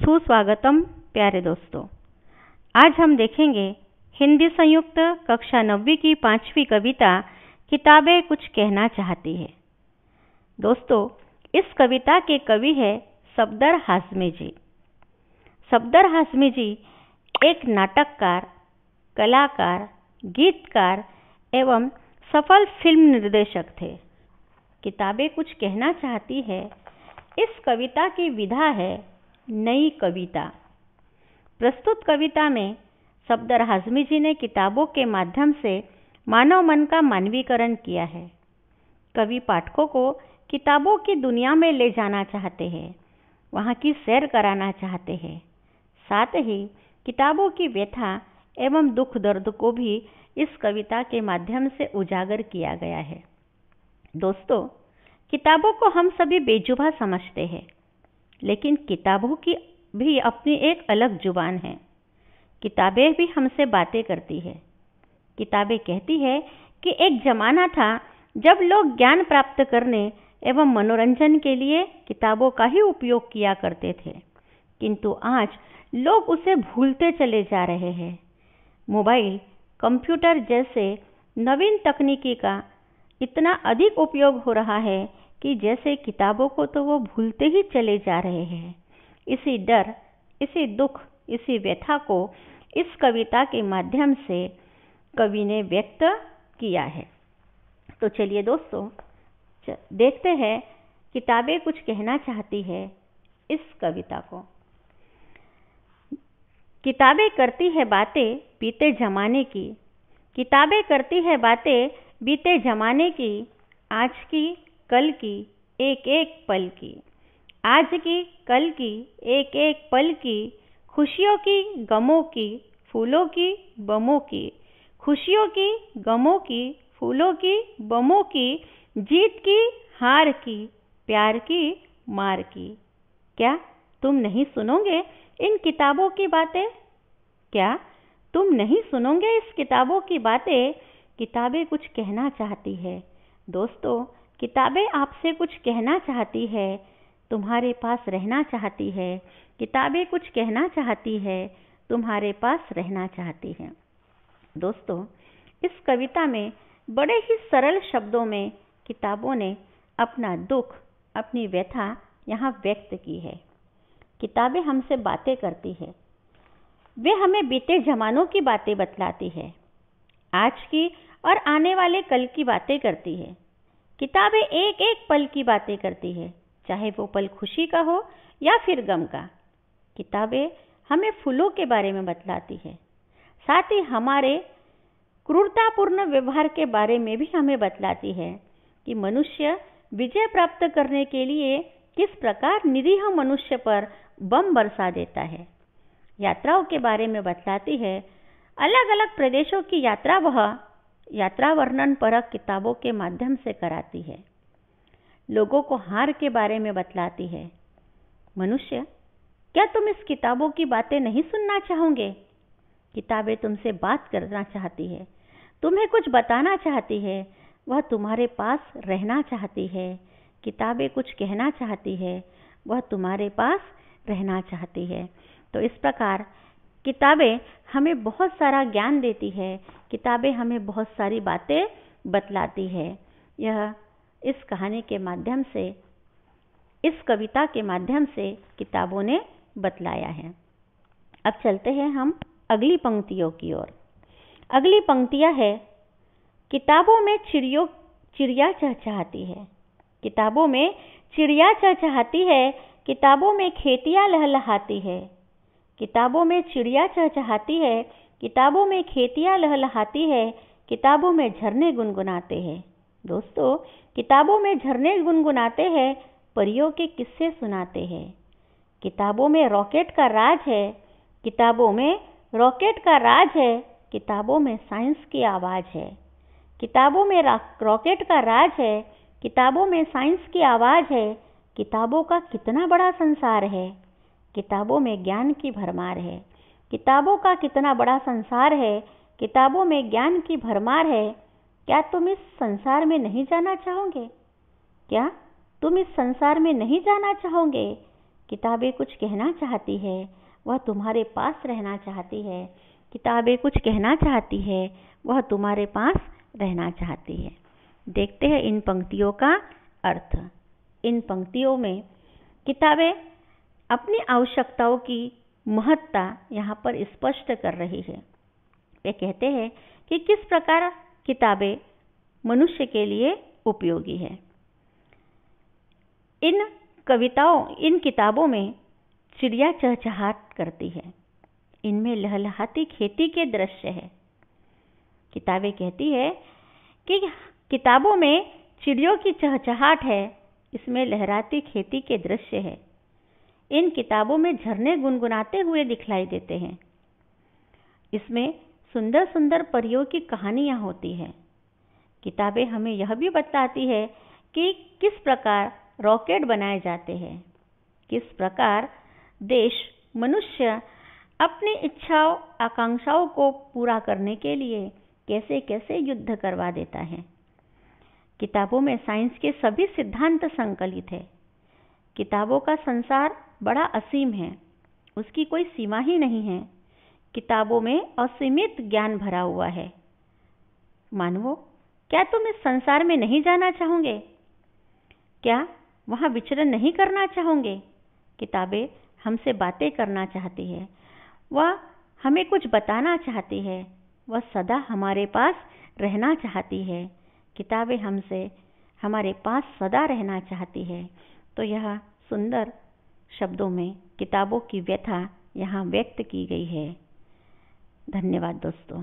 सुस्वागतम प्यारे दोस्तों आज हम देखेंगे हिंदी संयुक्त कक्षा नब्बी की पांचवी कविता किताबें कुछ कहना चाहती है दोस्तों इस कविता के कवि है सफदर हाजमी जी सफदर हाजमी जी एक नाटककार कलाकार गीतकार एवं सफल फिल्म निर्देशक थे किताबें कुछ कहना चाहती है इस कविता की विधा है नई कविता प्रस्तुत कविता में सफदर हाजमी जी ने किताबों के माध्यम से मानव मन का मानवीकरण किया है कवि पाठकों को किताबों की दुनिया में ले जाना चाहते हैं वहाँ की सैर कराना चाहते हैं साथ ही किताबों की व्यथा एवं दुख दर्द को भी इस कविता के माध्यम से उजागर किया गया है दोस्तों किताबों को हम सभी बेजुबा समझते हैं लेकिन किताबों की भी अपनी एक अलग जुबान है किताबें भी हमसे बातें करती है किताबें कहती है कि एक ज़माना था जब लोग ज्ञान प्राप्त करने एवं मनोरंजन के लिए किताबों का ही उपयोग किया करते थे किंतु आज लोग उसे भूलते चले जा रहे हैं मोबाइल कंप्यूटर जैसे नवीन तकनीकी का इतना अधिक उपयोग हो रहा है कि जैसे किताबों को तो वो भूलते ही चले जा रहे हैं इसी डर इसी दुख इसी व्यथा को इस कविता के माध्यम से कवि ने व्यक्त किया है तो चलिए दोस्तों देखते हैं किताबें कुछ कहना चाहती है इस कविता को किताबें करती है बातें बीते जमाने की किताबें करती है बातें बीते जमाने की आज की कल की एक एक पल की आज की कल की एक एक पल की खुशियों की गमों की फूलों की बमों की खुशियों की गमों की फूलों की बमों की जीत की हार की प्यार की मार की क्या तुम नहीं सुनोगे इन किताबों की बातें क्या तुम नहीं सुनोगे इस किताबों की बातें किताबें कुछ कहना चाहती है दोस्तों किताबें आपसे कुछ कहना चाहती है तुम्हारे पास रहना चाहती है किताबें कुछ कहना चाहती है तुम्हारे पास रहना चाहती है दोस्तों इस कविता में बड़े ही सरल शब्दों में किताबों ने अपना दुख अपनी व्यथा यहाँ व्यक्त की है किताबें हमसे बातें करती है वे हमें बीते जमानों की बातें बतलाती है आज की और आने वाले कल की बातें करती है किताबें एक एक पल की बातें करती है चाहे वो पल खुशी का हो या फिर गम का किताबें हमें फूलों के बारे में बतलाती है साथ ही हमारे क्रूरतापूर्ण व्यवहार के बारे में भी हमें बतलाती है कि मनुष्य विजय प्राप्त करने के लिए किस प्रकार निरीह मनुष्य पर बम बरसा देता है यात्राओं के बारे में बतलाती है अलग अलग प्रदेशों की यात्रा वह यात्रा वर्णन परक किताबों के माध्यम से कराती है लोगों को हार के बारे में बतलाती है मनुष्य क्या तुम इस किताबों की बातें नहीं सुनना चाहोगे किताबें तुमसे बात करना चाहती है तुम्हें कुछ बताना चाहती है वह तुम्हारे पास रहना चाहती है किताबें कुछ कहना चाहती है वह तुम्हारे पास रहना चाहती है तो इस प्रकार किताबें हमें बहुत सारा ज्ञान देती है किताबें हमें बहुत सारी बातें बतलाती है यह इस कहानी के माध्यम से इस कविता के माध्यम से किताबों ने बतलाया है अब चलते हैं हम अगली पंक्तियों की ओर अगली पंक्तियाँ है किताबों में चिड़ियों चिड़िया चहचहाती है किताबों में चिड़िया चहचहाती है किताबों में खेतियाँ लहलहाती है किताबों में चिड़िया चहचहाती है किताबों में खेतियाँ लहलहाती है किताबों में झरने गुनगुनाते हैं दोस्तों किताबों में झरने गुनगुनाते हैं परियों के किस्से सुनाते हैं किताबों में रॉकेट का राज है किताबों में रॉकेट का राज है किताबों में साइंस की आवाज़ है किताबों में रॉकेट का राज है किताबों में साइंस की आवाज़ है किताबों का कितना बड़ा संसार है किताबों में ज्ञान की भरमार है किताबों का कितना बड़ा संसार है किताबों में ज्ञान की भरमार है क्या तुम इस संसार में नहीं जाना चाहोगे क्या तुम इस संसार में नहीं जाना चाहोगे किताबें कुछ कहना चाहती है वह तुम्हारे पास रहना चाहती है किताबें कुछ कहना चाहती है वह तुम्हारे पास रहना चाहती है देखते हैं इन पंक्तियों का अर्थ इन पंक्तियों में किताबें अपनी आवश्यकताओं की महत्ता यहाँ पर स्पष्ट कर रही है वे कहते हैं कि किस प्रकार किताबें मनुष्य के लिए उपयोगी है इन कविताओं इन किताबों में चिड़िया चहचहाट करती है इनमें लहलहाती खेती के दृश्य है किताबें कहती है कि किताबों में चिड़ियों की चहचहाट है इसमें लहराती खेती के दृश्य है इन किताबों में झरने गुनगुनाते हुए दिखलाई देते हैं इसमें सुंदर सुंदर परियों की कहानियाँ होती हैं किताबें हमें यह भी बताती है कि किस प्रकार रॉकेट बनाए जाते हैं किस प्रकार देश मनुष्य अपनी इच्छाओं आकांक्षाओं को पूरा करने के लिए कैसे कैसे युद्ध करवा देता है किताबों में साइंस के सभी सिद्धांत संकलित है किताबों का संसार बड़ा असीम है उसकी कोई सीमा ही नहीं है किताबों में असीमित ज्ञान भरा हुआ है मानवो क्या तुम इस संसार में नहीं जाना चाहोगे क्या वहाँ विचरण नहीं करना चाहोगे किताबें हमसे बातें करना चाहती है वह हमें कुछ बताना चाहती है वह सदा हमारे पास रहना चाहती है किताबें हमसे हमारे पास सदा रहना चाहती है तो यह सुंदर शब्दों में किताबों की व्यथा यहाँ व्यक्त की गई है धन्यवाद दोस्तों